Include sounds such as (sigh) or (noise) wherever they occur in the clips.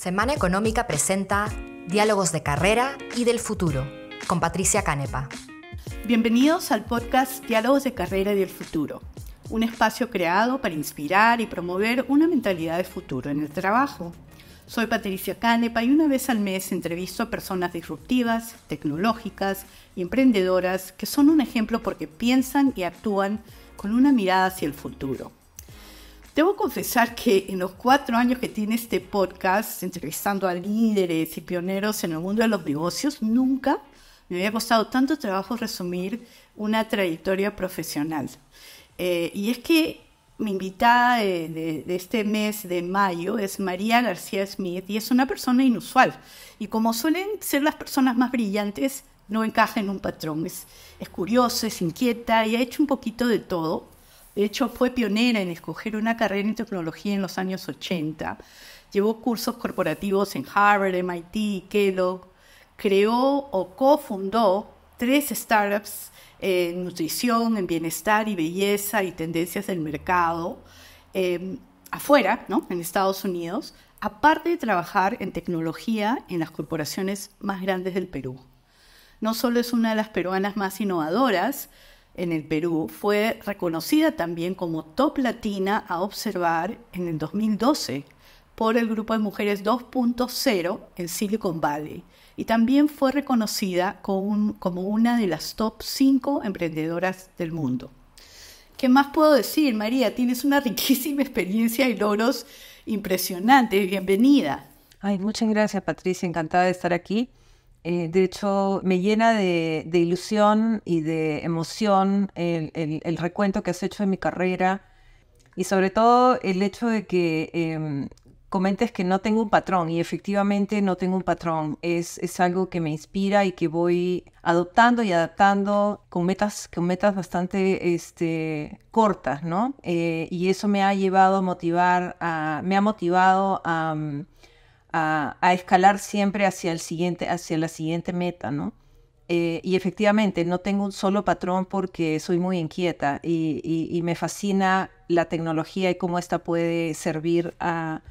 Semana Económica presenta Diálogos de Carrera y del Futuro con Patricia Canepa. Bienvenidos al podcast Diálogos de Carrera y del Futuro, un espacio creado para inspirar y promover una mentalidad de futuro en el trabajo. Soy Patricia Canepa y una vez al mes entrevisto a personas disruptivas, tecnológicas y emprendedoras que son un ejemplo porque piensan y actúan con una mirada hacia el futuro. Debo confesar que en los cuatro años que tiene este podcast, entrevistando a líderes y pioneros en el mundo de los negocios, nunca me había costado tanto trabajo resumir una trayectoria profesional. Eh, y es que mi invitada de, este mes de mayo es María García Smith y es una persona inusual. Y como suelen ser las personas más brillantes, no encaja en un patrón. Es, es curiosa, es inquieta y ha hecho un poquito de todo. De hecho, fue pionera en escoger una carrera en tecnología en los años 80. Llevó cursos corporativos en Harvard, MIT, Kellogg. Creó o cofundó tres startups en nutrición, en bienestar y belleza y tendencias del mercado em, afuera, ¿no? en Estados Unidos, aparte de trabajar en tecnología en las corporaciones más grandes del Perú. No solo es una de las peruanas más innovadoras, en el Perú, fue reconocida también como top latina a observar en el 2012 por el grupo de mujeres 2.0 en Silicon Valley y también fue reconocida como una de las top 5 emprendedoras del mundo. ¿Qué más puedo decir, María? Tienes una (laughs) riquísima experiencia y logros impresionantes. Bienvenida. Ay, muchas gracias, Patricia. Encantada de estar aquí eh, de hecho, me llena de, ilusión y de emoción el, recuento que has hecho de mi carrera y sobre todo el hecho de que em, comentes que no tengo un patrón y efectivamente no tengo un patrón. Es, es, algo que me inspira y que voy adoptando y adaptando con metas, con metas bastante este, cortas, ¿no? Eh, y eso me ha llevado a motivar, a, me ha motivado a... Mm, a, escalar siempre hacia, el siguiente, hacia la siguiente meta, ¿no? Eh, y efectivamente, no tengo un solo patrón porque soy muy inquieta y, me fascina la tecnología y cómo esta puede servir a,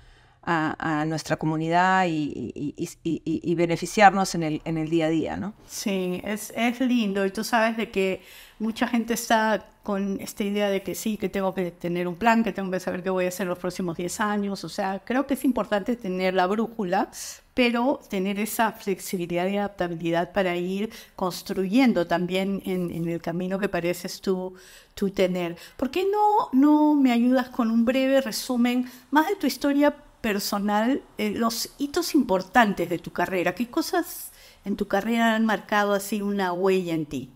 nuestra comunidad y, beneficiarnos en el, día a día, ¿no? Sí, es, es lindo y tú sabes de que mucha gente está con esta idea de que sí, que tengo que tener un plan, que tengo que saber qué voy a hacer los próximos 10 años. O sea, creo que es importante tener la brújula, pero tener esa flexibilidad y adaptabilidad para ir construyendo también en, el camino que pareces tú, tú tener. ¿Por qué no, no me ayudas con un breve resumen más de tu historia personal, eh, los hitos importantes de tu carrera? ¿Qué cosas en tu carrera han marcado así una huella en ti?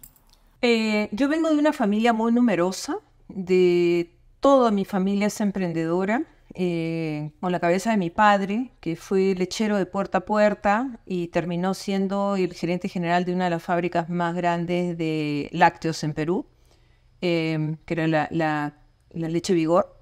Eh, yo vengo de una familia muy numerosa, de toda mi familia es emprendedora, eh, con la cabeza de mi padre, que fue lechero de puerta a puerta y terminó siendo el gerente general de una de las fábricas más grandes de lácteos en Perú, em, que era la, leche Vigor.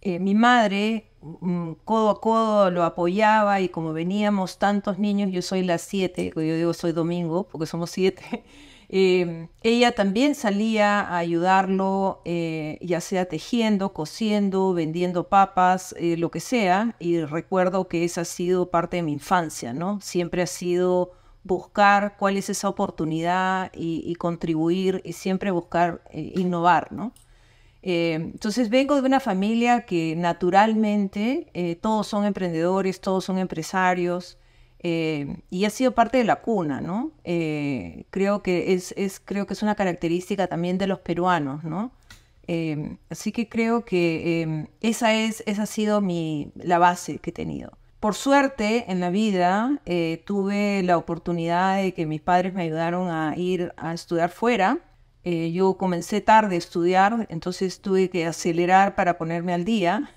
Eh, mi madre mm, codo a codo lo apoyaba y como veníamos tantos niños, yo soy las siete, yo digo soy domingo porque somos siete, (laughs) Eh, ella también salía a ayudarlo, eh, ya sea tejiendo, cosiendo, vendiendo papas, eh, lo que sea, y recuerdo que esa ha sido parte de mi infancia, ¿no? Siempre ha sido buscar cuál es esa oportunidad y, y contribuir y siempre buscar innovar, ¿no? entonces vengo de una familia que naturalmente todos son emprendedores, todos son empresarios, eh, y ha sido parte de la cuna, ¿no? Eh, creo, que es, creo que es una característica también de los peruanos, ¿no? Eh, así que creo que esa, es, esa ha sido la base que he tenido. Por suerte, en la vida tuve la oportunidad de que mis padres me ayudaron a ir a estudiar fuera. yo comencé tarde a estudiar, entonces tuve que acelerar para ponerme al día.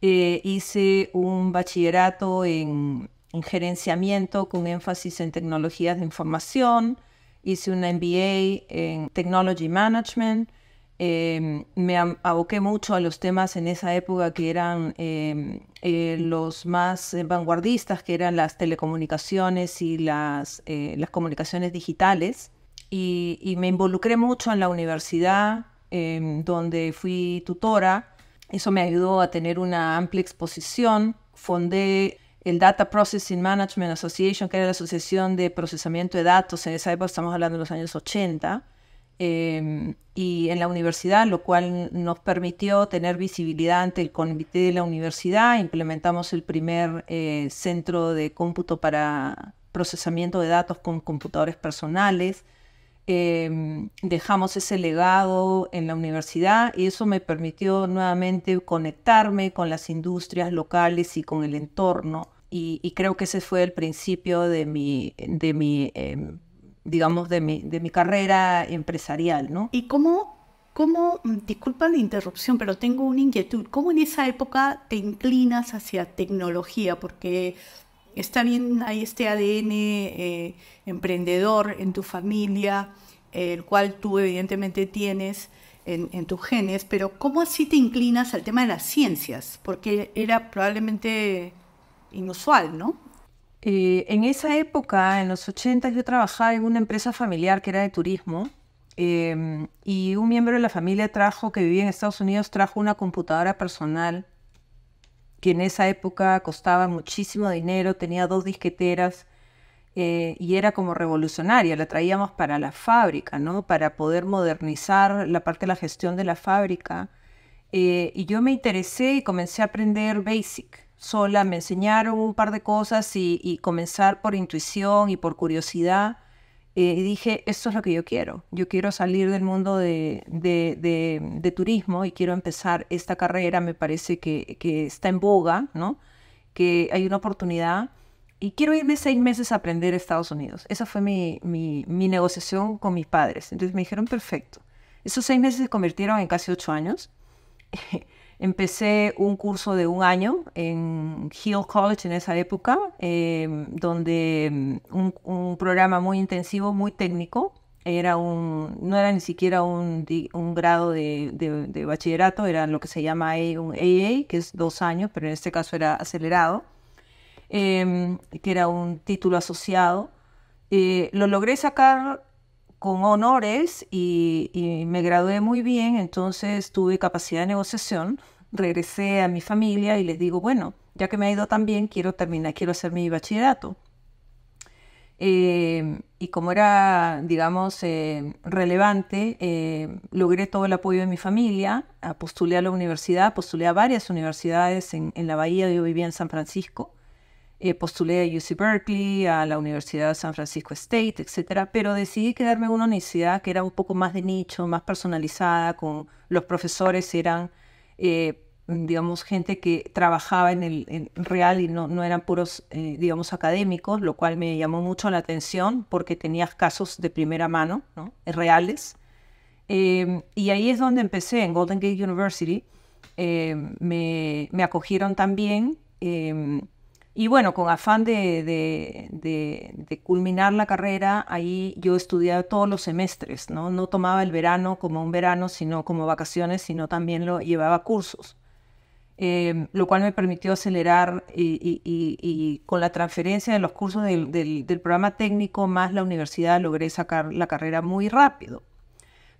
hice un bachillerato en, en gerenciamiento con énfasis en tecnologías de información, hice un MBA en Technology Management, em, me aboqué mucho a los temas en esa época que eran em, eh, los más eh, vanguardistas, que eran las telecomunicaciones y las, eh, las comunicaciones digitales. Y, y, me involucré mucho en la universidad, em, donde fui tutora. Eso me ayudó a tener una amplia exposición. Fondé el Data Processing Management Association, que era la Asociación de Procesamiento de Datos, en esa época estamos hablando de los años 80, em, y en la universidad, lo cual nos permitió tener visibilidad ante el comité de la universidad. Implementamos el primer eh, centro de cómputo para procesamiento de datos con computadores personales. Em, dejamos ese legado en la universidad y eso me permitió nuevamente conectarme con las industrias locales y con el entorno. Y, creo que ese fue el principio de mi, de mi em, digamos, de mi, carrera empresarial, ¿no? ¿Y cómo, cómo, mm, disculpa la interrupción, pero tengo una inquietud, ¿cómo en esa época te inclinas hacia tecnología? Porque está bien, hay este ADN eh, emprendedor en tu familia, el cual tú evidentemente tienes. En, en, tus genes, pero ¿cómo así te inclinas al tema de las ciencias? Porque era probablemente inusual, ¿no? Eh, en esa época, en los 80, yo trabajaba en una empresa familiar que era de turismo em, y un miembro de la familia trajo, que vivía en Estados Unidos, trajo una computadora personal que en esa época costaba muchísimo dinero, tenía dos disqueteras eh, y era como revolucionaria, la traíamos para la fábrica, ¿no? Para poder modernizar la parte de la gestión de la fábrica. Eh, y yo me interesé y comencé a aprender Basic sola, me enseñaron un par de cosas y, comenzar por intuición y por curiosidad. Eh, y dije, esto es lo que yo quiero. Yo quiero salir del mundo de, de, de, turismo y quiero empezar esta carrera. Me parece que, que, está en boga, ¿no? Que hay una oportunidad. Y quiero irme seis meses a aprender Estados Unidos. Esa fue mi, mi, mi negociación con mis padres. Entonces me dijeron, perfecto. Esos seis meses se convirtieron en casi ocho años. (laughs) Empecé un curso de un año en Hill College en esa época, em, donde mm, un, programa muy intensivo, muy técnico. Era un, no era ni siquiera un, grado de, bachillerato, era lo que se llama un AA, que es dos años, pero en este caso era acelerado, em, que era un título asociado. Eh, lo logré sacar con honores y, me gradué muy bien, entonces tuve capacidad de negociación, regresé a mi familia y les digo, bueno, ya que me ha ido tan bien, quiero terminar, quiero hacer mi bachillerato. Eh, y como era, digamos, eh, relevante, eh, logré todo el apoyo de mi familia, postulé a la universidad, postulé a varias universidades en la Bahía, yo vivía en San Francisco, eh, postulé a UC Berkeley, a la Universidad de San Francisco State, etcétera, pero decidí quedarme en una universidad que era un poco más de nicho, más personalizada, con los profesores eran, eh, digamos, gente que trabajaba en el real y no, no eran puros, eh, digamos, académicos, lo cual me llamó mucho la atención porque tenías casos de primera mano, ¿no? reales. Em, y ahí es donde empecé, en Golden Gate University. Em, me, me, acogieron también em, y bueno, con afán de, culminar la carrera, ahí yo estudiaba todos los semestres, ¿no? No tomaba el verano como un verano, sino como vacaciones, sino también lo llevaba cursos. Em, lo cual me permitió acelerar y, con la transferencia de los cursos del, programa técnico más la universidad logré sacar la carrera muy rápido.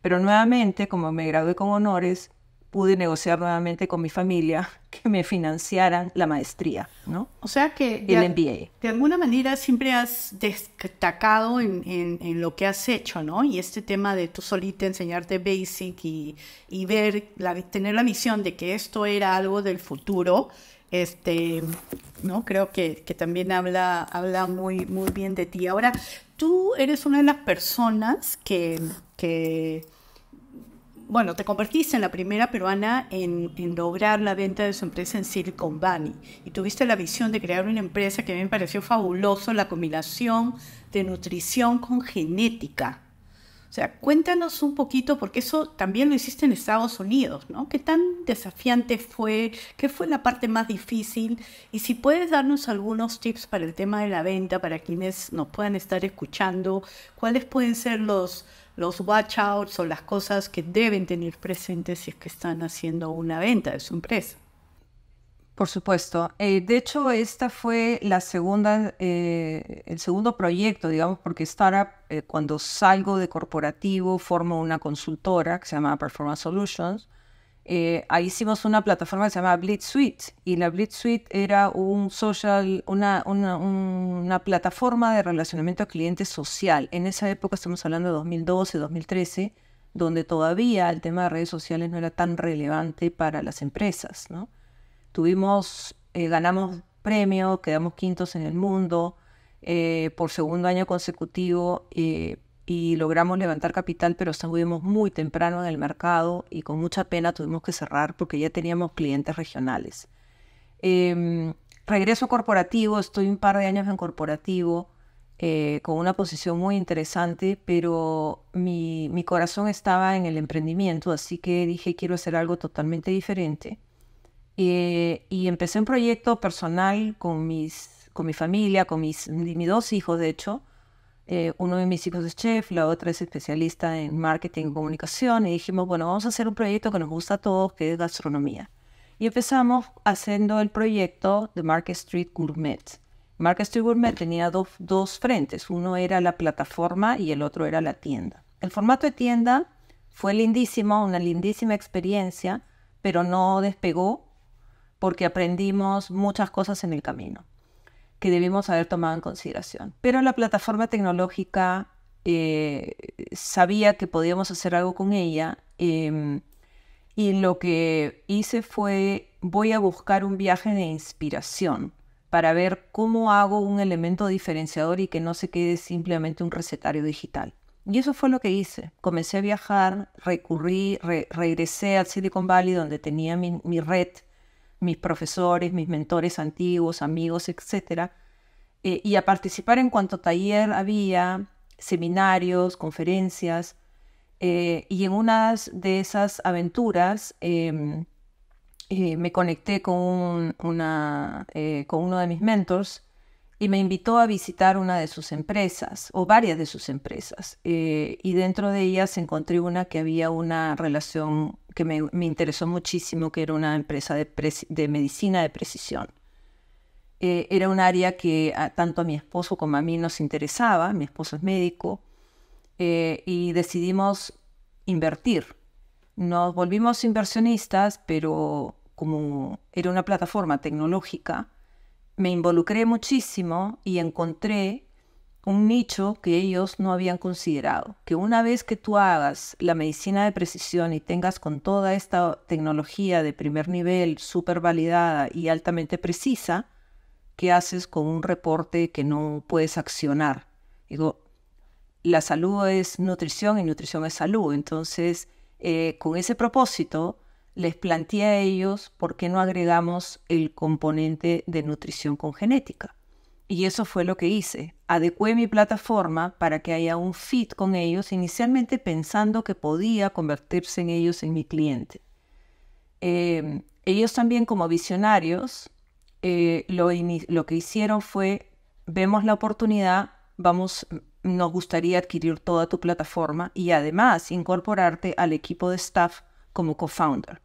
Pero nuevamente, como me gradué con honores, pude negociar nuevamente con mi familia (laughs) que me financiaran la maestría, ¿no? O sea que... El de, De alguna manera siempre has destacado en, lo que has hecho, ¿no? Y este tema de tú solita enseñarte basic y, ver, la, tener la misión de que esto era algo del futuro, este, ¿no? Creo que, también habla, habla muy, muy bien de ti. Ahora, tú eres una de las personas que... que bueno, te convertiste en la primera peruana en, lograr la venta de su empresa en Silicon Valley y tuviste la visión de crear una empresa que a mí me pareció fabuloso, la combinación de nutrición con genética. O sea, cuéntanos un poquito, porque eso también lo hiciste en Estados Unidos, ¿no? ¿Qué tan desafiante fue? ¿Qué fue la parte más difícil? Y si puedes darnos algunos tips para el tema de la venta, para quienes nos puedan estar escuchando, ¿cuáles pueden ser los, los watch outs o las cosas que deben tener presentes si es que están haciendo una venta de su empresa? Por supuesto. Eh, de hecho, esta fue la segunda, eh, el segundo proyecto, digamos, porque Startup, eh, cuando salgo de corporativo, formo una consultora que se llama Performance Solutions. ahí hicimos una plataforma que se llama Blitz Suite y la Blitz Suite era un social, una, una plataforma de relacionamiento a clientes social. En esa época estamos hablando de 2012, 2013, donde todavía el tema de redes sociales no era tan relevante para las empresas, ¿no? Tuvimos, eh, ganamos premios, quedamos quintos en el mundo eh, por segundo año consecutivo eh, y logramos levantar capital, pero estuvimos muy temprano en el mercado y con mucha pena tuvimos que cerrar porque ya teníamos clientes regionales. Em, regreso corporativo, estoy un par de años en corporativo. con una posición muy interesante, pero mi, corazón estaba en el emprendimiento, así que dije quiero hacer algo totalmente diferente. Eh, y empecé un proyecto personal con, mis, con mi familia, con mis, mis dos hijos, de hecho. Eh, uno de mis hijos es chef, la otra es especialista en marketing y comunicación. Y dijimos, bueno, vamos a hacer un proyecto que nos gusta a todos, que es gastronomía. Y empezamos haciendo el proyecto de Market Street Gourmet. Market Street Gourmet tenía dos frentes. Uno era la plataforma y el otro era la tienda. El formato de tienda fue lindísimo, una lindísima experiencia, pero no despegó porque aprendimos muchas cosas en el camino que debimos haber tomado en consideración. Pero la plataforma tecnológica eh, sabía que podíamos hacer algo con ella em, y lo que hice fue voy a buscar un viaje de inspiración para ver cómo hago un elemento diferenciador y que no se quede simplemente un recetario digital. Y eso fue lo que hice. Comencé a viajar, recurrí, regresé al Silicon Valley donde tenía mi red mis profesores, mis mentores antiguos, amigos, etc. Eh, y a participar en cuanto taller había, seminarios, conferencias. Eh, y en una de esas aventuras em, eh, me conecté con, con uno de mis mentors y me invitó a visitar una de sus empresas o varias de sus empresas. Eh, y dentro de ellas encontré una que había una relación que me, interesó muchísimo, que era una empresa de, de medicina de precisión. Eh, era un área que tanto a mi esposo como a mí nos interesaba, mi esposo es médico, eh, y decidimos invertir. Nos volvimos inversionistas, pero como era una plataforma tecnológica, me involucré muchísimo y encontré un nicho que ellos no habían considerado, que una vez que tú hagas la medicina de precisión y tengas con toda esta tecnología de primer nivel, súper validada y altamente precisa, ¿qué haces con un reporte que no puedes accionar? Digo, la salud es nutrición y nutrición es salud, entonces eh, con ese propósito les planteé a ellos por qué no agregamos el componente de nutrición con genética. Y eso fue lo que hice. Adecué mi plataforma para que haya un fit con ellos, inicialmente pensando que podía convertirse en ellos en mi cliente. Em, ellos también como visionarios, eh, lo, lo que hicieron fue, vemos la oportunidad, vamos, nos gustaría adquirir toda tu plataforma y además incorporarte al equipo de staff como co-founder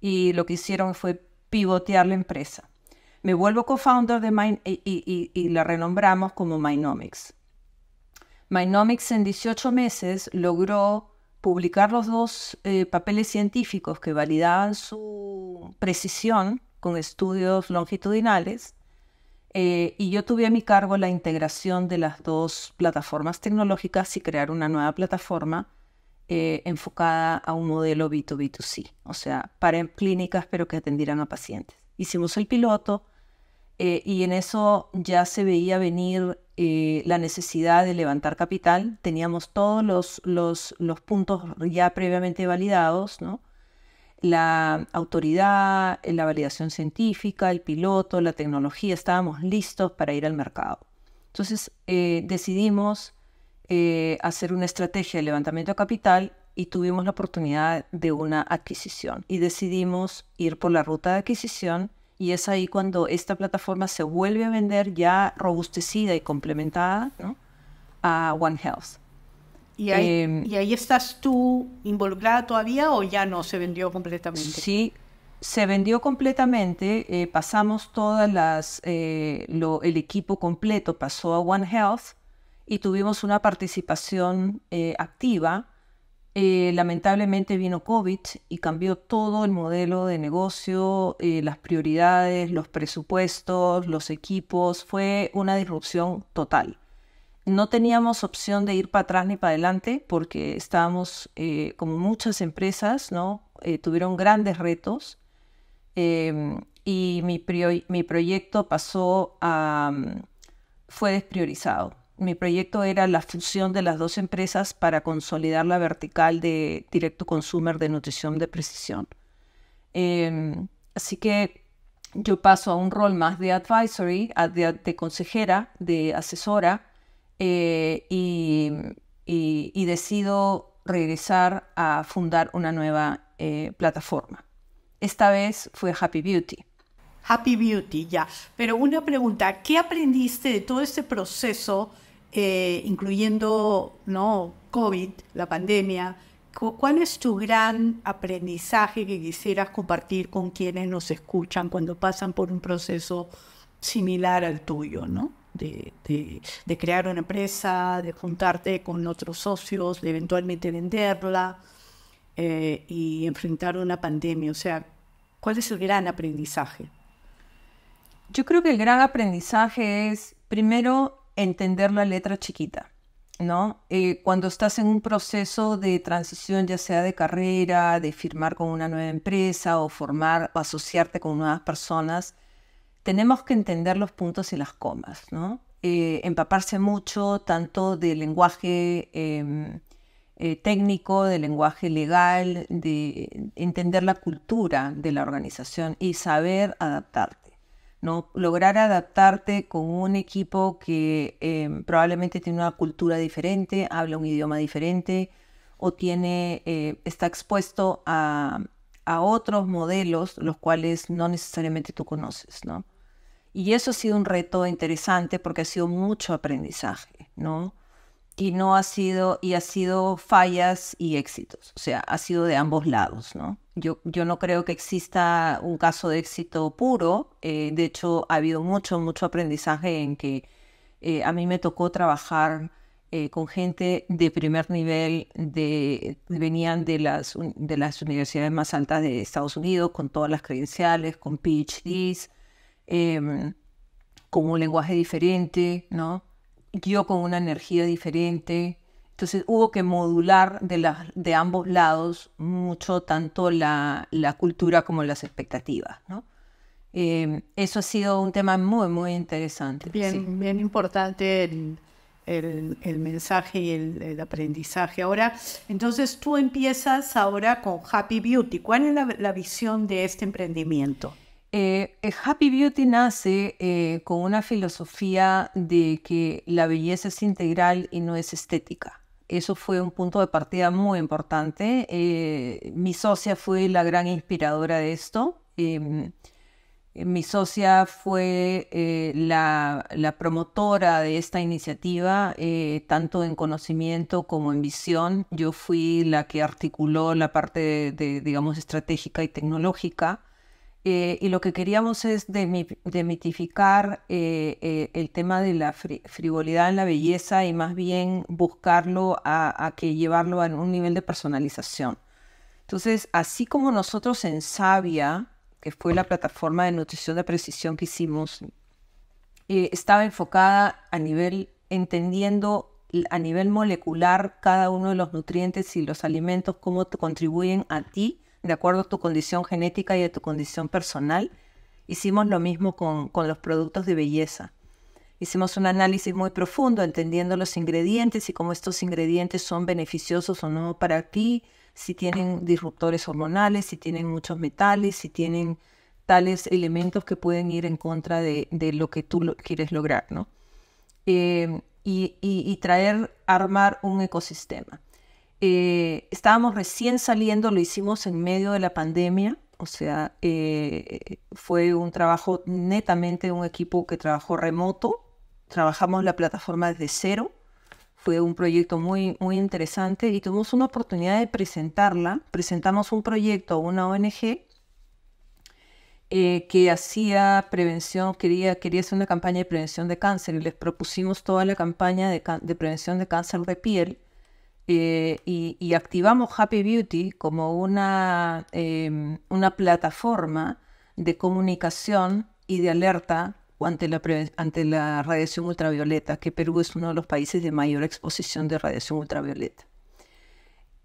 y lo que hicieron fue pivotear la empresa. Me vuelvo co-founder de Mine y, la renombramos como Minomics. Minomics en 18 meses logró publicar los dos eh, papeles científicos que validaban su precisión con estudios longitudinales eh, y yo tuve a mi cargo la integración de las dos plataformas tecnológicas y crear una nueva plataforma eh, enfocada a un modelo B2B2C, o sea, para clínicas pero que atendieran a pacientes. Hicimos el piloto eh, y en eso ya se veía venir eh, la necesidad de levantar capital. Teníamos todos los, los, puntos ya previamente validados, ¿no? la autoridad, la validación científica, el piloto, la tecnología, estábamos listos para ir al mercado. Entonces decidimos eh, hacer una estrategia de levantamiento de capital y tuvimos la oportunidad de una adquisición y decidimos ir por la ruta de adquisición y es ahí cuando esta plataforma se vuelve a vender ya robustecida y complementada a One Health. Em, ¿Y ahí, estás tú involucrada todavía o ya no se vendió completamente? Sí, se vendió completamente, eh, pasamos todas las, eh, el equipo completo pasó a One Health y tuvimos una participación eh, activa. Eh, lamentablemente vino COVID y cambió todo el modelo de negocio, eh, las prioridades, los presupuestos, los equipos. Fue una disrupción total. No teníamos opción de ir para atrás ni para adelante porque estábamos, como muchas empresas, ¿no? tuvieron grandes retos em, y mi, mi proyecto pasó a... Mm, fue despriorizado mi proyecto era la fusión de las dos empresas para consolidar la vertical de directo consumer de nutrición de precisión. Em, así que yo paso a un rol más de advisory, de, consejera, de asesora, eh, y, decido regresar a fundar una nueva eh, plataforma. Esta vez fue Happy Beauty. Happy Beauty, ya. Pero una pregunta, ¿qué aprendiste de todo este proceso eh, incluyendo ¿no? COVID, la pandemia, ¿cuál es tu gran aprendizaje que quisieras compartir con quienes nos escuchan cuando pasan por un proceso similar al tuyo, ¿no? De, crear una empresa, de juntarte con otros socios, de eventualmente venderla eh, y enfrentar una pandemia. O sea, ¿cuál es el gran aprendizaje? Yo creo que el gran aprendizaje es, primero, entender la letra chiquita, ¿no? Eh, cuando estás en un proceso de transición, ya sea de carrera, de firmar con una nueva empresa o formar o asociarte con nuevas personas, tenemos que entender los puntos y las comas, ¿no? Eh, empaparse mucho tanto del lenguaje em, eh, técnico, del lenguaje legal, de entender la cultura de la organización y saber adaptar. ¿no? Lograr adaptarte con un equipo que em, probablemente tiene una cultura diferente, habla un idioma diferente o tiene, eh, está expuesto a, a, otros modelos los cuales no necesariamente tú conoces, ¿no? Y eso ha sido un reto interesante porque ha sido mucho aprendizaje, ¿no? y no ha sido, y ha sido fallas y éxitos, o sea, ha sido de ambos lados, ¿no? Yo, yo no creo que exista un caso de éxito puro, eh, de hecho ha habido mucho, mucho aprendizaje en que eh, a mí me tocó trabajar eh, con gente de primer nivel, de, venían de las, de las universidades más altas de Estados Unidos, con todas las credenciales, con PhDs, em, con un lenguaje diferente, ¿no? yo con una energía diferente. Entonces hubo que modular de, de ambos lados mucho tanto la, cultura como las expectativas. ¿no? Em, eso ha sido un tema muy, muy interesante. Bien, bien importante el, mensaje y el, aprendizaje. Ahora, entonces tú empiezas ahora con Happy Beauty. ¿Cuál es la visión de este emprendimiento? Eh, eh, Happy Beauty nace eh, con una filosofía de que la belleza es integral y no es estética. Eso fue un punto de partida muy importante. mi socia fue la gran inspiradora de esto. Em, mi socia fue la, promotora de esta iniciativa, tanto en conocimiento como en visión. Yo fui la que articuló la parte, digamos, estratégica y tecnológica. Eh, y lo que queríamos es demitificar eh, eh, el tema de la frivolidad en la belleza y más bien buscarlo a, que llevarlo a un nivel de personalización. Entonces, así como nosotros en Sabia, que fue la plataforma de nutrición de precisión que hicimos, estaba enfocada a nivel, entendiendo a nivel molecular cada uno de los nutrientes y los alimentos, cómo contribuyen a ti de acuerdo a tu condición genética y a tu condición personal. Hicimos lo mismo con, los productos de belleza. Hicimos un análisis muy profundo entendiendo los ingredientes y cómo estos ingredientes son beneficiosos o no para ti, si tienen disruptores hormonales, si tienen muchos metales, si tienen tales elementos que pueden ir en contra de, lo que tú quieres lograr, ¿no? Eh, y traer, armar un ecosistema. Eh, estábamos recién saliendo, lo hicimos en medio de la pandemia, o sea, eh, fue un trabajo netamente un equipo que trabajó remoto, trabajamos la plataforma desde cero, fue un proyecto muy, muy interesante y tuvimos una oportunidad de presentarla, presentamos un proyecto a una ONG eh, que hacía prevención, quería, quería hacer una campaña de prevención de cáncer y les propusimos toda la campaña de, de prevención de cáncer de piel eh, y, activamos Happy Beauty como em, una, plataforma de comunicación y de alerta ante la, radiación ultravioleta, que Perú es uno de los países de mayor exposición de radiación ultravioleta.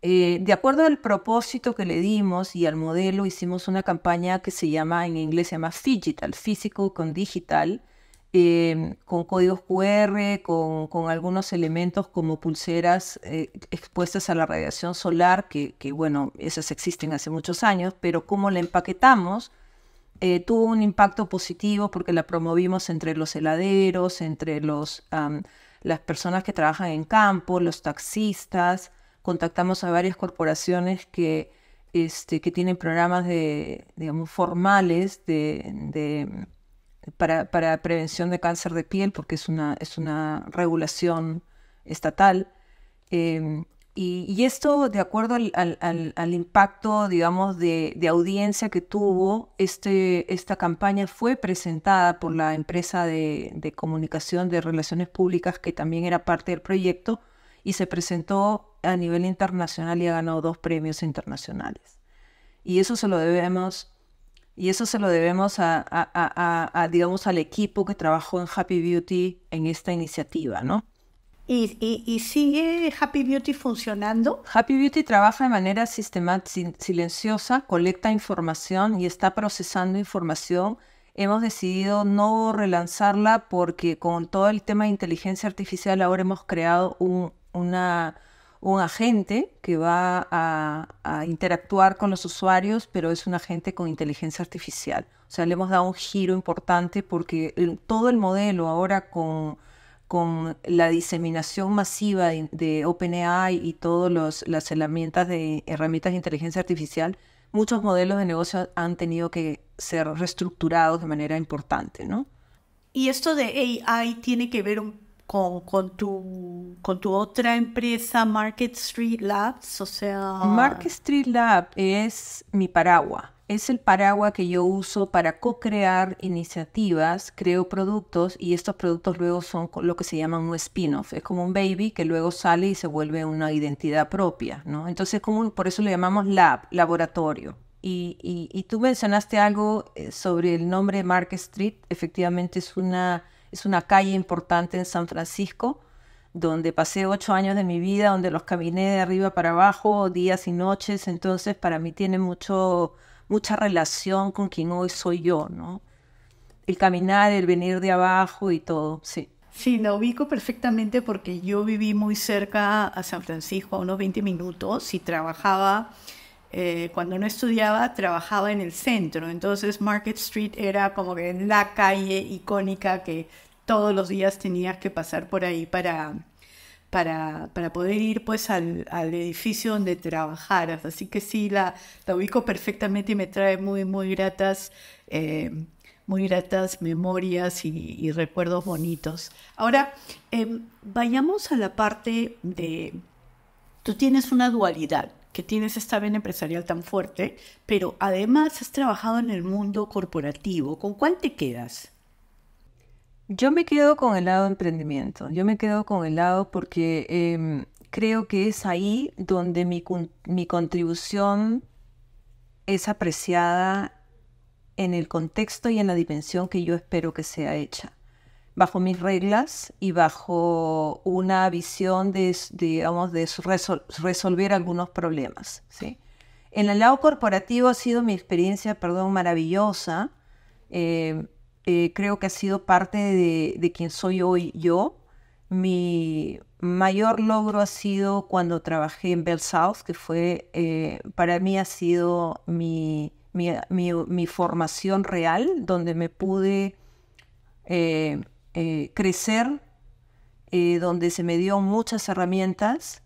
Eh, de acuerdo al propósito que le dimos y al modelo, hicimos una campaña que se llama, en inglés se llama Digital, físico con digital, Em, con códigos QR, con, con, algunos elementos como pulseras eh, expuestas a la radiación solar, que, que, bueno, esas existen hace muchos años, pero cómo la empaquetamos eh, tuvo un impacto positivo porque la promovimos entre los heladeros, entre los, las personas que trabajan en campo, los taxistas, contactamos a varias corporaciones que, este, que tienen programas de, digamos, formales de, de para, para, prevención de cáncer de piel, porque es una, es una regulación estatal. Em, y, y, esto, de acuerdo al, al, al impacto, digamos, de, de, audiencia que tuvo, este, esta campaña fue presentada por la empresa de, de, comunicación de relaciones públicas, que también era parte del proyecto, y se presentó a nivel internacional y ha ganado dos premios internacionales. Y eso se lo debemos y eso se lo debemos a, digamos, al equipo que trabajó en Happy Beauty en esta iniciativa, ¿no? ¿Y, sigue Happy Beauty funcionando? Happy Beauty trabaja de manera silenciosa, colecta información y está procesando información. Hemos decidido no relanzarla porque con todo el tema de inteligencia artificial ahora hemos creado un, una, un agente que va a, interactuar con los usuarios, pero es un agente con inteligencia artificial. O sea, le hemos dado un giro importante porque todo el modelo ahora con, con la diseminación masiva de, OpenAI y todas las herramientas de, herramientas de inteligencia artificial, muchos modelos de negocio han tenido que ser reestructurados de manera importante, ¿no? Y esto de AI tiene que ver un con, tu, con tu otra empresa, Market Street Labs, o sea... Market Street Lab es mi paraguas. Es el paraguas que yo uso para co-crear iniciativas, creo productos y estos productos luego son lo que se llama un spin-off. Es como un baby que luego sale y se vuelve una identidad propia, ¿no? Entonces, como por eso le llamamos lab, laboratorio. y, y tú mencionaste algo eh, sobre el nombre Market Street. Efectivamente es una es una calle importante en San Francisco, donde pasé ocho años de mi vida, donde los caminé de arriba para abajo, días y noches. Entonces, para mí tiene mucho, mucha relación con quien hoy soy yo, ¿no? El caminar, el venir de abajo y todo, sí. Sí, la ubico perfectamente porque yo viví muy cerca a San Francisco, a unos 20 minutos, y trabajaba, eh, cuando no estudiaba, trabajaba en el centro. Entonces Market Street era como que la calle icónica que todos los días tenías que pasar por ahí para, para, poder ir pues al, edificio donde trabajaras. Así que sí, la, ubico perfectamente y me trae muy, muy gratas. Eh, muy gratas memorias y, recuerdos bonitos. Ahora, em, vayamos a la parte de, tú tienes una dualidad, que tienes esta vena empresarial tan fuerte, pero además has trabajado en el mundo corporativo. ¿Con cuál te quedas? Yo me quedo con el lado emprendimiento, yo me quedo con el lado porque em, creo que es ahí donde mi, contribución es apreciada en el contexto y en la dimensión que yo espero que sea hecha, bajo mis reglas y bajo una visión de, digamos, de resolver algunos problemas. ¿sí? En el lado corporativo ha sido mi experiencia, perdón, maravillosa. Em, eh, creo que ha sido parte de, quien soy hoy yo. Mi mayor logro ha sido cuando trabajé en Bell South, que fue, eh, para mí ha sido mi, formación real, donde me pude eh, crecer, donde se me dio muchas herramientas.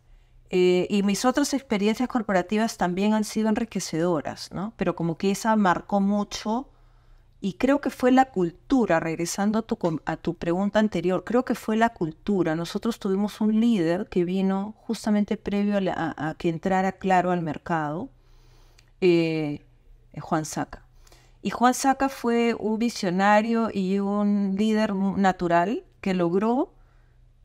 y mis otras experiencias corporativas también han sido enriquecedoras, ¿no? Pero como que esa marcó mucho y creo que fue la cultura, regresando a tu, pregunta anterior, creo que fue la cultura. Nosotros tuvimos un líder que vino justamente previo a, que entrara Claro al mercado, eh, Juan Saca. Y Juan Saca fue un visionario y un líder natural que logró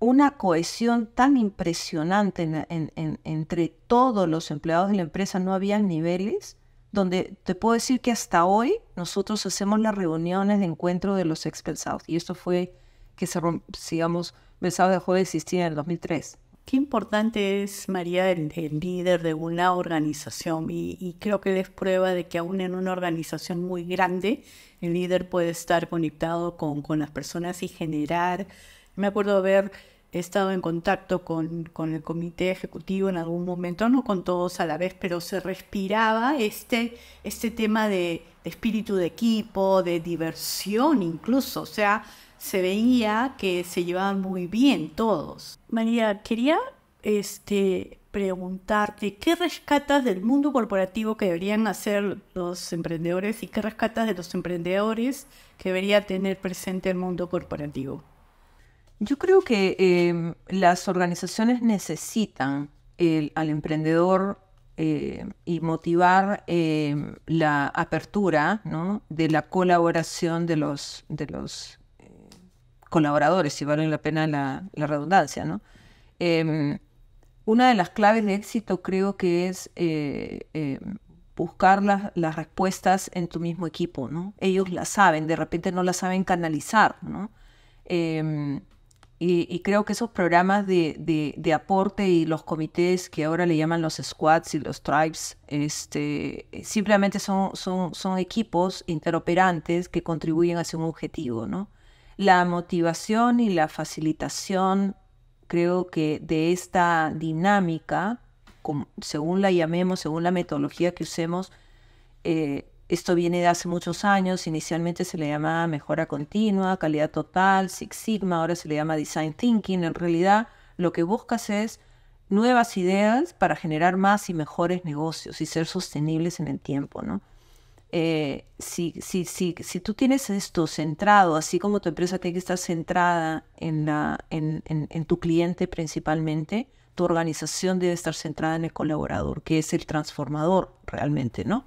una cohesión tan impresionante entre todos los empleados de la empresa. No había niveles donde te puedo decir que hasta hoy nosotros hacemos las reuniones de encuentro de los expensados, Y esto fue que se, digamos, el sábado dejó de existir en el 2003. Qué importante es María, el, líder de una organización, y, y, creo que es prueba de que aún en una organización muy grande, el líder puede estar conectado con, con las personas y generar. Me acuerdo ver he estado en contacto con, el comité ejecutivo en algún momento, no con todos a la vez, pero se respiraba este, este tema de, espíritu de equipo, de diversión incluso, o sea, se veía que se llevaban muy bien todos. María, quería este, preguntarte, ¿qué rescatas del mundo corporativo que deberían hacer los emprendedores y qué rescatas de los emprendedores que debería tener presente el mundo corporativo? Yo creo que em, las organizaciones necesitan al emprendedor em, y motivar em, la apertura de la colaboración de los, colaboradores, si vale la pena la, redundancia. una de las claves de éxito creo que es eh, buscar las, respuestas en tu mismo equipo. ¿no? Ellos la saben, de repente no la saben canalizar. ¿no? Y, creo que esos programas de, de, aporte y los comités que ahora le llaman los squads y los tribes, este, simplemente son, son, son equipos interoperantes que contribuyen hacia un objetivo, ¿no? La motivación y la facilitación, creo que de esta dinámica, como, según la llamemos, según la metodología que usemos, eh, esto viene de hace muchos años, inicialmente se le llamaba mejora continua, calidad total, Six Sigma, ahora se le llama Design Thinking. En realidad lo que buscas es nuevas ideas para generar más y mejores negocios y ser sostenibles en el tiempo, ¿no? Eh, si, si, tú tienes esto centrado, así como tu empresa tiene que estar centrada en, en tu cliente principalmente, tu organización debe estar centrada en el colaborador, que es el transformador realmente, ¿no?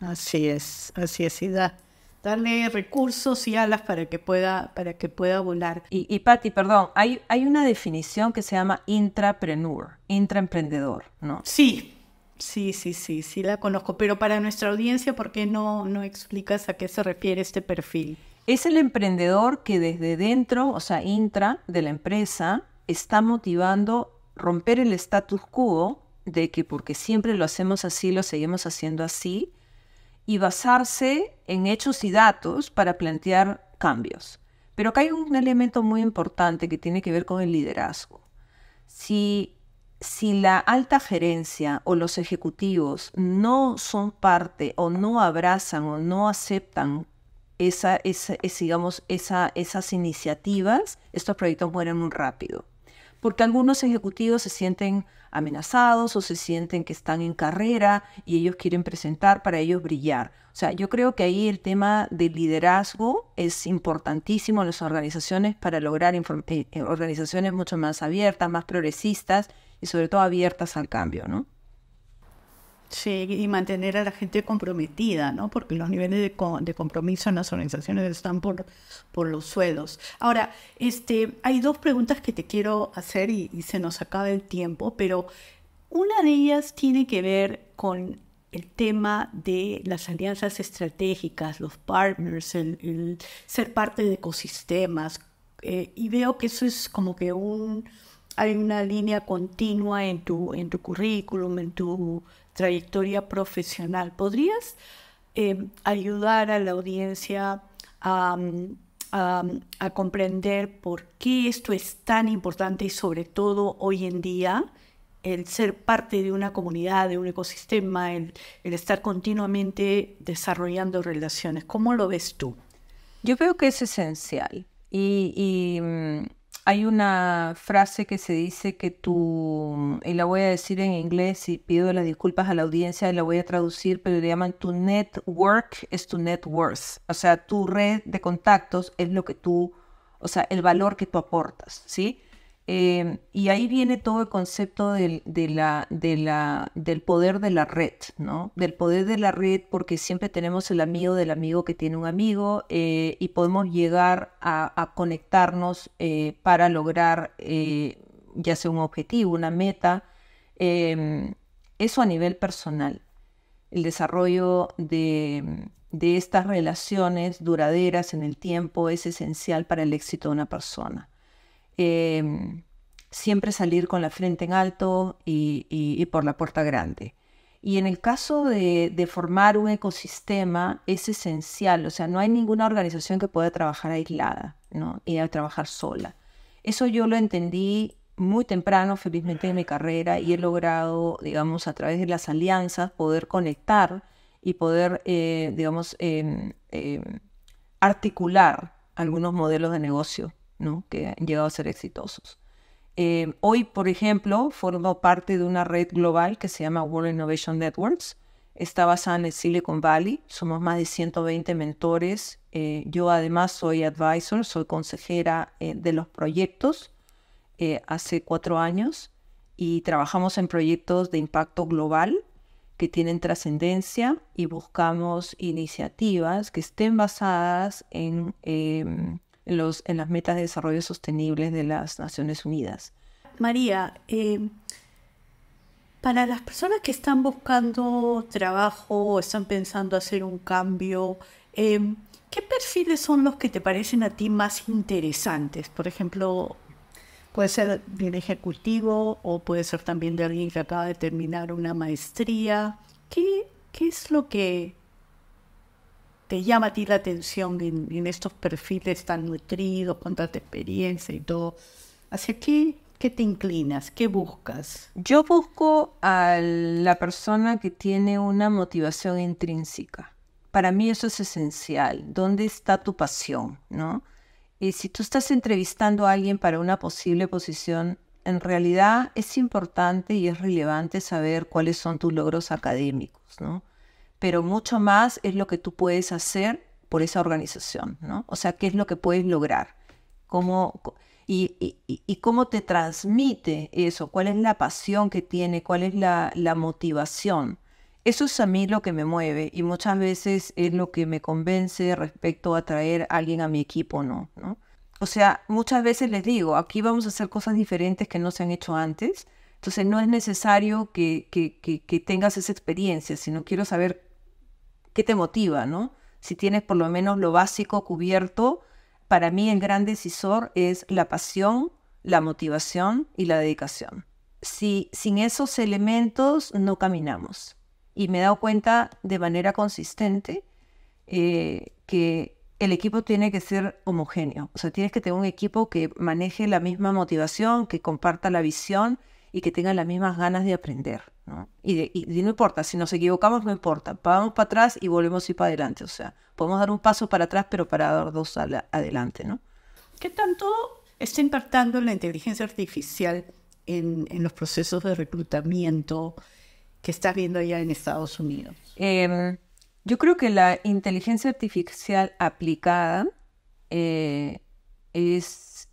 Así es, así es, y da, darle recursos y alas para que pueda, para que pueda volar. Y, y Patti, perdón, hay, hay una definición que se llama intrapreneur, intraemprendedor, ¿no? Sí, sí, sí, sí, sí la conozco, pero para nuestra audiencia, ¿por qué no, no explicas a qué se refiere este perfil? Es el emprendedor que desde dentro, o sea, intra de la empresa, está motivando romper el status quo de que porque siempre lo hacemos así, lo seguimos haciendo así, y basarse en hechos y datos para plantear cambios. Pero acá hay un elemento muy importante que tiene que ver con el liderazgo. Si, la alta gerencia o los ejecutivos no son parte o no abrazan o no aceptan esa, digamos, esa, esas iniciativas, estos proyectos mueren muy rápido. Porque algunos ejecutivos se sienten amenazados o se sienten que están en carrera y ellos quieren presentar para ellos brillar. O sea, yo creo que ahí el tema del liderazgo es importantísimo en las organizaciones para lograr eh, eh, organizaciones mucho más abiertas, más progresistas y sobre todo abiertas al cambio, ¿no? Sí, y mantener a la gente comprometida, ¿no? Porque los niveles de, de compromiso en las organizaciones están por, por los suelos. Ahora, este, hay dos preguntas que te quiero hacer y, se nos acaba el tiempo, pero una de ellas tiene que ver con el tema de las alianzas estratégicas, los partners, el, ser parte de ecosistemas. Eh, y veo que eso es como que un, hay una línea continua en tu, en tu currículum, en tu trayectoria profesional. ¿Podrías eh, ayudar a la audiencia mm, mm, a, comprender por qué esto es tan importante y sobre todo hoy en día? el ser parte de una comunidad, de un ecosistema, el, estar continuamente desarrollando relaciones. ¿Cómo lo ves tú? Yo veo que es esencial y mm, hay una frase que se dice que tú, y la voy a decir en inglés y pido las disculpas a la audiencia, y la voy a traducir, pero le llaman tu network es tu net worth. O sea, tu red de contactos es lo que tú, o sea, el valor que tú aportas, ¿sí? Em, y ahí viene todo el concepto del, poder de la red, ¿no? Del poder de la red, porque siempre tenemos el amigo del amigo que tiene un amigo eh, y podemos llegar a, conectarnos eh, para lograr eh, ya sea un objetivo, una meta. Em, eso a nivel personal. El desarrollo de estas relaciones duraderas en el tiempo es esencial para el éxito de una persona. Em, siempre salir con la frente en alto y, por la puerta grande. Y en el caso de, formar un ecosistema es esencial, o sea, no hay ninguna organización que pueda trabajar aislada ¿no? y trabajar sola. Eso yo lo entendí muy temprano, felizmente, en mi carrera y he logrado, digamos, a través de las alianzas poder conectar y poder, eh, digamos, em, em, articular algunos modelos de negocio ¿no? que han llegado a ser exitosos. Eh, hoy, por ejemplo, formo parte de una red global que se llama World Innovation Networks. Está basada en el Silicon Valley. Somos más de 120 mentores. Eh, yo además soy advisor, soy consejera eh, de los proyectos hace cuatro años y trabajamos en proyectos de impacto global que tienen trascendencia y buscamos iniciativas que estén basadas en em, en, los, en las metas de desarrollo sostenible de las Naciones Unidas. María, eh, para las personas que están buscando trabajo o están pensando hacer un cambio, eh, ¿qué perfiles son los que te parecen a ti más interesantes? Por ejemplo, puede ser bien ejecutivo o puede ser también de alguien que acaba de terminar una maestría. qué es lo que te llama a ti la atención en, estos perfiles tan nutridos, con tanta experiencia y todo? ¿Hacia qué, qué te inclinas? ¿Qué buscas? Yo busco a la persona que tiene una motivación intrínseca. Para mí eso es esencial. ¿Dónde está tu pasión? ¿No? Y si tú estás entrevistando a alguien para una posible posición, en realidad es importante y es relevante saber cuáles son tus logros académicos, ¿no? pero mucho más es lo que tú puedes hacer por esa organización, ¿no? O sea, qué es lo que puedes lograr, cómo, y, cómo te transmite eso, cuál es la pasión que tiene, cuál es la, motivación. Eso es a mí lo que me mueve y muchas veces es lo que me convence respecto a traer a alguien a mi equipo o no, O sea, muchas veces les digo, aquí vamos a hacer cosas diferentes que no se han hecho antes, entonces no es necesario que, que tengas esa experiencia, sino quiero saber ¿Qué te motiva, no? Si tienes por lo menos lo básico cubierto, para mí el gran decisor es la pasión, la motivación y la dedicación. Si sin esos elementos no caminamos. Y me he dado cuenta de manera consistente eh, que el equipo tiene que ser homogéneo. O sea, tienes que tener un equipo que maneje la misma motivación, que comparta la visión y que tenga las mismas ganas de aprender. Y, no importa, si nos equivocamos no importa, vamos para atrás y volvemos a ir para adelante, o sea, podemos dar un paso para atrás, pero para dar dos adelante, ¿no? ¿Qué tanto está impactando la inteligencia artificial en, los procesos de reclutamiento que estás viendo allá en Estados Unidos? Em, yo creo que la inteligencia artificial aplicada eh, es,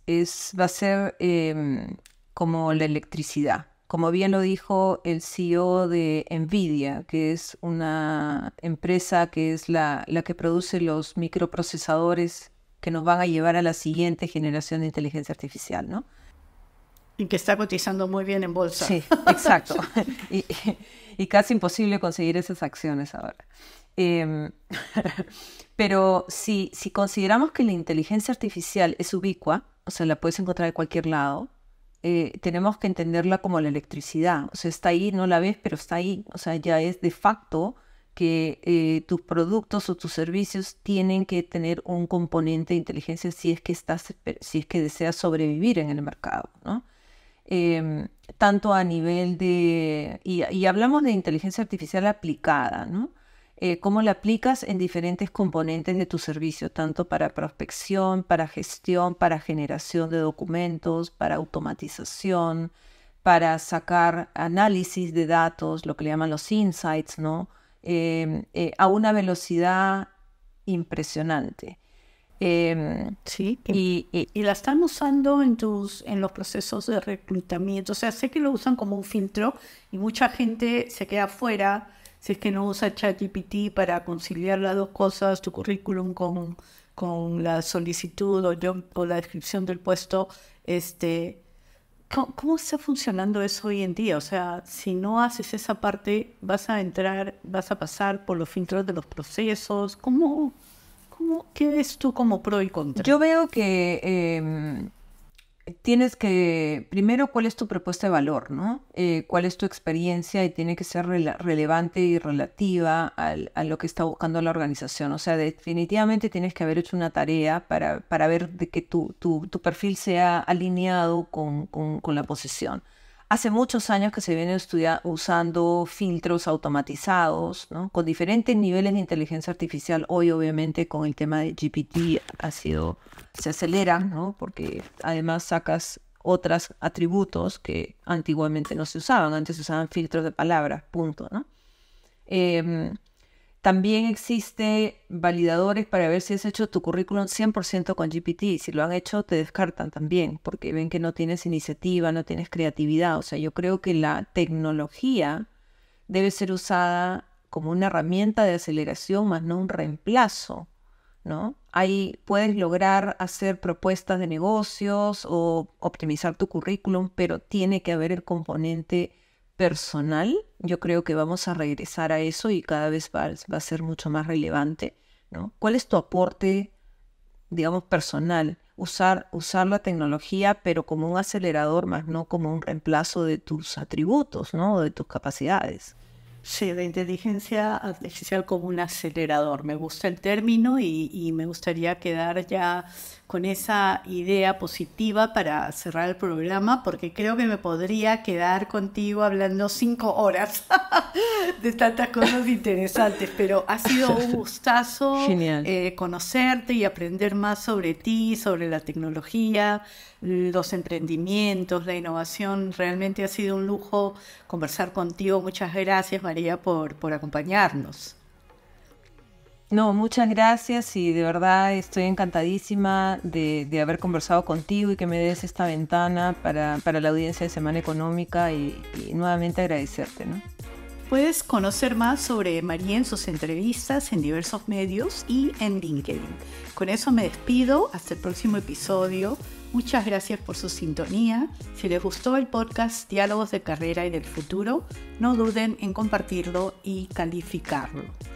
va a ser em, como la electricidad. Como bien lo dijo el CEO de Nvidia, que es una empresa que es la, que produce los microprocesadores que nos van a llevar a la siguiente generación de inteligencia artificial, ¿no? Y que está cotizando muy bien en bolsa. Sí, exacto. (laughs) y, casi imposible conseguir esas acciones ahora. Em, (laughs) pero si, si consideramos que la inteligencia artificial es ubicua, o sea, la puedes encontrar de cualquier lado, eh, tenemos que entenderla como la electricidad. O sea, está ahí, no la ves, pero está ahí. O sea, ya es de facto que eh, tus productos o tus servicios tienen que tener un componente de inteligencia si es que estás, si es que deseas sobrevivir en el mercado, ¿no? Em, tanto a nivel de, y, hablamos de inteligencia artificial aplicada, ¿no? Eh, cómo la aplicas en diferentes componentes de tu servicio, tanto para prospección, para gestión, para generación de documentos, para automatización, para sacar análisis de datos, lo que le llaman los insights, ¿no? Em, eh, a una velocidad impresionante. Em, sí, y, la están usando en, tus, en los procesos de reclutamiento. O sea, sé que lo usan como un filtro y mucha gente se queda fuera si es que no usa ChatGPT para conciliar las dos cosas, tu currículum con, con la solicitud o, la descripción del puesto, este, ¿cómo, está funcionando eso hoy en día? O sea, si no haces esa parte, vas a entrar, vas a pasar por los filtros de los procesos, ¿cómo, cómo qué ves tú como pro y contra? Yo veo que... Em, tienes que, primero, cuál es tu propuesta de valor, ¿no? Eh, ¿Cuál es tu experiencia? Y tiene que ser relevante y relativa a lo que está buscando la organización. O sea, definitivamente tienes que haber hecho una tarea para, para ver de que tu, tu, tu perfil sea alineado con, con la posición. Hace muchos años que se vienen usando filtros automatizados, ¿no? con diferentes niveles de inteligencia artificial. Hoy, obviamente, con el tema de GPT ha sido, se acelera, ¿no? porque además sacas otros atributos que antiguamente no se usaban. Antes se usaban filtros de palabras, punto. ¿no? Em, también existe validadores para ver si has hecho tu currículum 100% con GPT. Si lo han hecho, te descartan también, porque ven que no tienes iniciativa, no tienes creatividad. O sea, yo creo que la tecnología debe ser usada como una herramienta de aceleración, más no un reemplazo, ¿no? Ahí puedes lograr hacer propuestas de negocios o optimizar tu currículum, pero tiene que haber el componente personal, yo creo que vamos a regresar a eso y cada vez va, a ser mucho más relevante. ¿Cuál es tu aporte, digamos, personal? Usar, usar la tecnología, pero como un acelerador, más no como un reemplazo de tus atributos, ¿no? De tus capacidades. Sí, la inteligencia artificial como un acelerador. Me gusta el término y, me gustaría quedar ya con esa idea positiva para cerrar el programa, porque creo que me podría quedar contigo hablando cinco horas (laughs) de tantas cosas interesantes, pero ha sido un (laughs) gustazo eh, conocerte y aprender más sobre ti, sobre la tecnología, los emprendimientos, la innovación. Realmente ha sido un lujo conversar contigo. Muchas gracias, María por, acompañarnos. No, muchas gracias y de verdad estoy encantadísima de, haber conversado contigo y que me des esta ventana para, la audiencia de Semana Económica y, nuevamente agradecerte. Puedes conocer más sobre María en sus entrevistas en diversos medios y en LinkedIn. Con eso me despido, hasta el próximo episodio. Muchas gracias por su sintonía. Si les gustó el podcast Diálogos de Carrera y del Futuro, no duden en compartirlo y calificarlo.